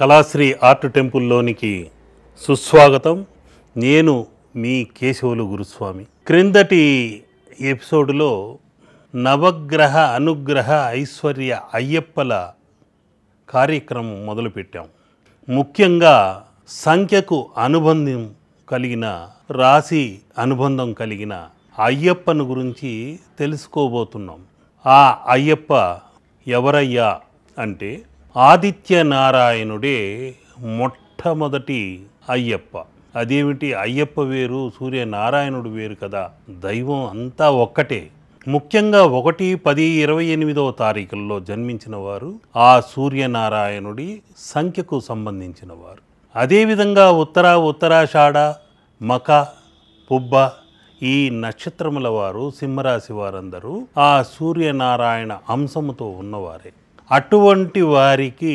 Kalasri art టెంపుల్లోనికి సుస్వాగతం నేను మీ కేశవులు గురుస్వామి క్రిందటి ఎపిసోడ్లో నవగ్రహ అనుగ్రహ ఐశ్వర్య అయ్యప్పల కార్యక్రమం మొదలుపెట్టాం ముఖ్యంగా సంఖ్యకు అనుబంధం కలిగిన రాశి అనుబంధం కలిగిన అయ్యప్పను గురించి తెలుసుకోబోతున్నాం ఆ అయ్యప్ప ఎవరయ్యా అంటే ఆదిత్యనారాయణుడే మొట్టమొదటి అయ్యప్ప అదేమిటి అయ్యప్ప వేరు సూర్యనారాయణుడు వేరు కదా దైవం అంతా ఒక్కటే ముఖ్యంగా ఒకటి పది ఇరవై ఎనిమిదవ తారీఖుల్లో జన్మించిన వారు ఆ సూర్యనారాయణుడి సంఖ్యకు సంబంధించిన వారు అదేవిధంగా ఉత్తర ఉత్తరాషాఢ మక పుబ్బ ఈ నక్షత్రముల వారు సింహరాశి వారందరూ ఆ సూర్యనారాయణ అంశముతో ఉన్నవారే అటువంటి వారికి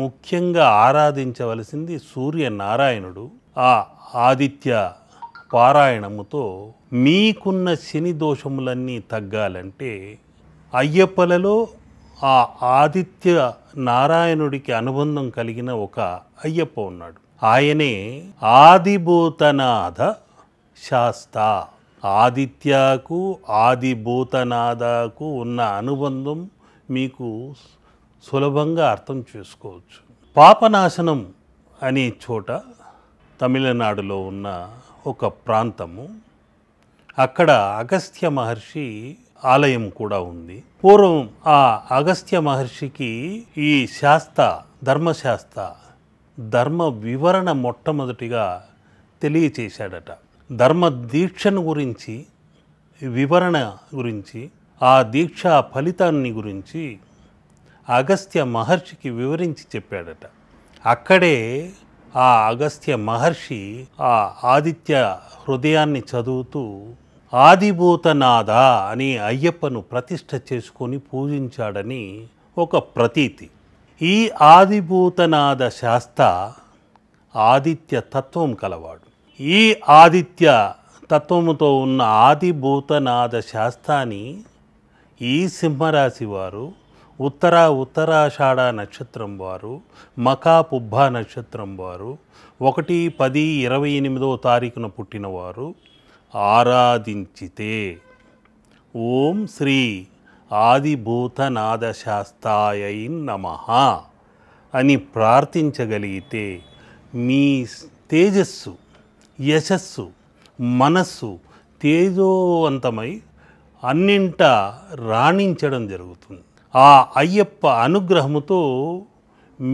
ముఖ్యంగా ఆరాధించవలసింది సూర్యనారాయణుడు ఆ ఆదిత్య పారాయణముతో మీకున్న శని దోషములన్నీ తగ్గాలంటే అయ్యప్పలలో ఆ ఆదిత్య నారాయణుడికి అనుబంధం కలిగిన ఒక అయ్యప్ప ఉన్నాడు ఆయనే ఆదిభూతనాథ శాస్త ఆదిత్యకు ఆదిభూతనాథకు ఉన్న అనుబంధం మీకు సులభంగా అర్థం చేసుకోవచ్చు పాపనాశనం అనే చోట తమిళనాడులో ఉన్న ఒక ప్రాంతము అక్కడ అగస్త్య మహర్షి ఆలయం కూడా ఉంది పూర్వం ఆ అగస్త్య మహర్షికి ఈ శాస్త ధర్మశాస్త ధర్మ వివరణ మొట్టమొదటిగా తెలియచేశాడట ధర్మ దీక్షను గురించి వివరణ గురించి ఆ దీక్ష ఫలితాన్ని గురించి అగస్త్య మహర్షికి వివరించి చెప్పాడట అక్కడే ఆ అగస్త్య మహర్షి ఆ ఆదిత్య హృదయాన్ని చదువుతూ ఆదిభూతనాథ అని అయ్యప్పను ప్రతిష్ట చేసుకొని పూజించాడని ఒక ప్రతీతి ఈ ఆదిభూతనాథ శాస్త ఆదిత్య తత్వం కలవాడు ఈ ఆదిత్య తత్వముతో ఉన్న ఆదిభూతనాథ శాస్త్రాన్ని ఈ సింహరాశి వారు ఉత్తర ఉత్తరాషాఢ నక్షత్రం వారు మకా పుబ్బ నక్షత్రం వారు ఒకటి పది ఇరవై ఎనిమిదో తారీఖున పుట్టినవారు ఆరాధించితే ఓం శ్రీ ఆదిభూతనాదశాస్తాయ నమ అని ప్రార్థించగలిగితే మీ తేజస్సు యశస్సు మనస్సు తేజోవంతమై అన్నింట రాణించడం జరుగుతుంది ఆ అయ్యప్ప అనుగ్రహముతో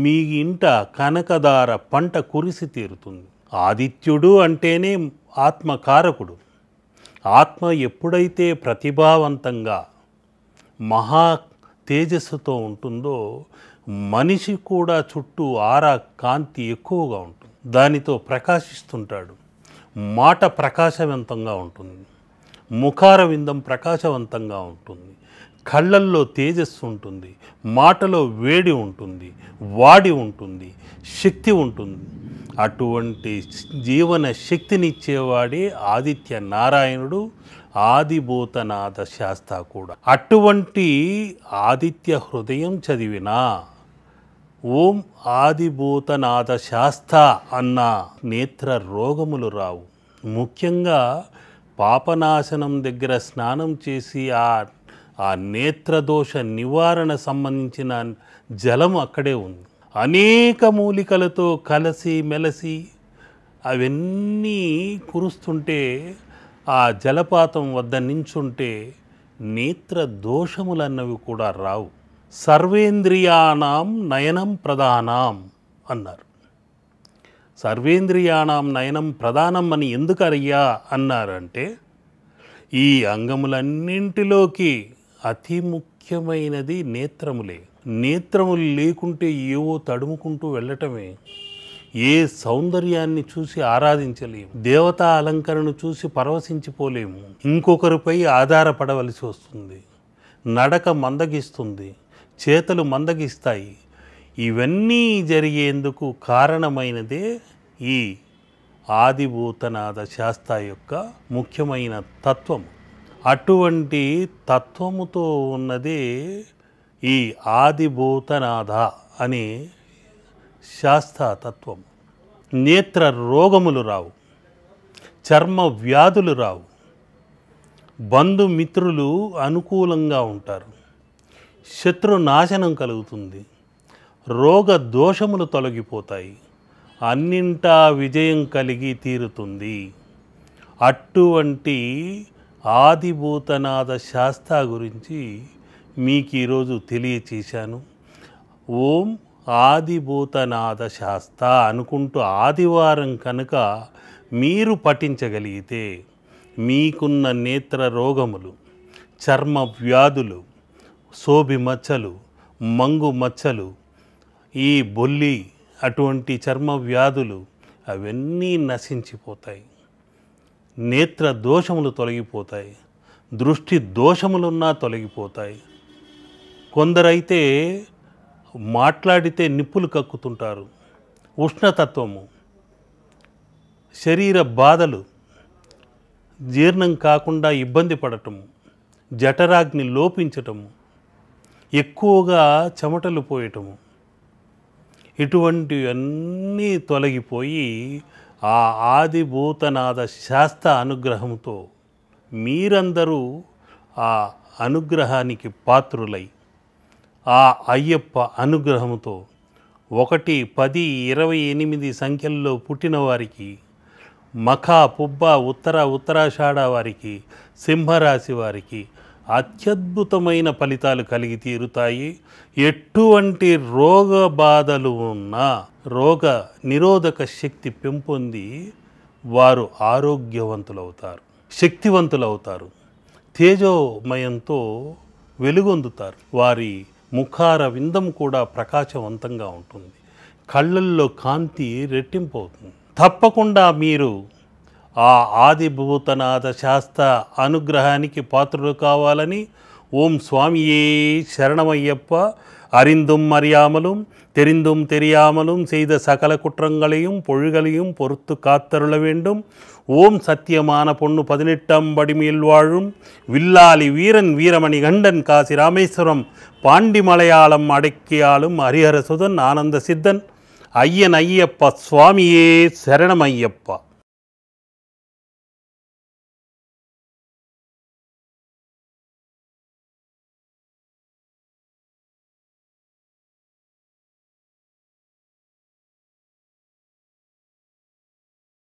మీ ఇంట కనకదార పంట కురిసి తీరుతుంది ఆదిత్యుడు అంటేనే ఆత్మకారకుడు ఆత్మ ఎప్పుడైతే ప్రతిభావంతంగా మహా తేజస్సుతో ఉంటుందో మనిషి కూడా చుట్టూ ఆరా కాంతి ఎక్కువగా ఉంటుంది దానితో ప్రకాశిస్తుంటాడు మాట ప్రకాశవంతంగా ఉంటుంది ముఖారవిందం ప్రకాశవంతంగా ఉంటుంది కళ్ళల్లో తేజస్సు ఉంటుంది మాటలో వేడి ఉంటుంది వాడి ఉంటుంది శక్తి ఉంటుంది అటువంటి జీవన శక్తినిచ్చేవాడే ఆదిత్య నారాయణుడు ఆదిభూతనాథ శాస్త కూడా అటువంటి ఆదిత్య హృదయం చదివినా ఓం ఆదిభూతనాథ శాస్త అన్న నేత్ర రోగములు రావు ముఖ్యంగా పాపనాశనం దగ్గర స్నానం చేసి ఆ ఆ నేత్రదోష నివారణ సంబంధించిన జలం అక్కడే ఉంది అనేక మూలికలతో కలసి మెలసి అవన్నీ కురుస్తుంటే ఆ జలపాతం వద్ద నించుంటే నేత్ర దోషములన్నవి కూడా రావు సర్వేంద్రియాణం నయనం ప్రధానం అన్నారు సర్వేంద్రియాణం నయనం ప్రధానం అని అరయ్యా అన్నారంటే ఈ అంగములన్నింటిలోకి అతి ముఖ్యమైనది నేత్రములే నేత్రములు లేకుంటే ఏవో తడుముకుంటూ వెళ్ళటమే ఏ సౌందర్యాన్ని చూసి ఆరాధించలేము దేవతా అలంకరణను చూసి పరవశించిపోలేము ఇంకొకరిపై ఆధారపడవలసి వస్తుంది నడక మందగిస్తుంది చేతలు మందగిస్తాయి ఇవన్నీ జరిగేందుకు కారణమైనదే ఈ ఆదిభూతనాథ శాస్త్ర యొక్క ముఖ్యమైన తత్వము అటువంటి తత్వముతో ఉన్నది ఈ ఆదిభూతనాథ అనే శాస్త్రతత్వం నేత్ర రోగములు రావు చర్మ వ్యాధులు రావు బంధుమిత్రులు అనుకూలంగా ఉంటారు శత్రు నాశనం కలుగుతుంది రోగ దోషములు తొలగిపోతాయి అన్నింటా విజయం కలిగి తీరుతుంది అటువంటి ఆదిభూతనాథ శాస్త్ర గురించి మీకు ఈరోజు తెలియచేశాను ఓం ఆదిభూతనాథ శాస్త్ర అనుకుంటూ ఆదివారం కనుక మీరు పఠించగలిగితే మీకున్న నేత్ర రోగములు చర్మ వ్యాధులు సోబి మచ్చలు మంగు మచ్చలు ఈ బొల్లి అటువంటి చర్మ వ్యాధులు అవన్నీ నశించిపోతాయి నేత్ర దోషములు తొలగిపోతాయి దృష్టి దోషములున్నా తొలగిపోతాయి కొందరైతే మాట్లాడితే నిప్పులు కక్కుతుంటారు ఉష్ణతత్వము శరీర బాధలు జీర్ణం కాకుండా ఇబ్బంది పడటము జఠరాగ్ని లోపించటము ఎక్కువగా చెమటలు పోయటము ఇటువంటివన్నీ తొలగిపోయి ఆ ఆదిభూతనాథ శాస్త్ర అనుగ్రహంతో మీరందరూ ఆ అనుగ్రహానికి పాత్రులై ఆ అయ్యప్ప అనుగ్రహంతో ఒకటి పది ఇరవై ఎనిమిది సంఖ్యల్లో పుట్టిన వారికి మఖా పుబ్బ ఉత్తర ఉత్తరాషాఢ వారికి సింహరాశి వారికి అత్యద్భుతమైన ఫలితాలు కలిగి తీరుతాయి ఎటువంటి రోగ బాధలు ఉన్నా రోగ నిరోధక శక్తి పెంపొంది వారు ఆరోగ్యవంతులవుతారు శక్తివంతులవుతారు తేజోమయంతో వెలుగొందుతారు వారి ముఖార విందం కూడా ప్రకాశవంతంగా ఉంటుంది కళ్ళల్లో కాంతి రెట్టింపు అవుతుంది తప్పకుండా మీరు ఆ ఆదిభూతనాథ శాస్త అనుగ్రహానికి పాత్రులు కావాలని ఓం స్వామియే శరణமய்யப்ப அறிந்தும் அறியாமலும் தெரிந்தும் தெரியாமலும் செய்த சகல குற்றங்களையும் பொழுகளையும் பொறுத்து காத்தருள வேண்டும் ஓம் சத்தியமான பொண்ணு பதினெட்டாம் படிமையில் வாழும் வில்லாலி வீரன் வீரமணி கண்டன் காசி ராமேஸ்வரம் பாண்டி மலையாளம் அடக்கியாளும் ஹரிஹரசுதன் ஆனந்த சித்தன் ஐயன் ஐயப்ப சுவாமியே சரணம் ஐயப்பா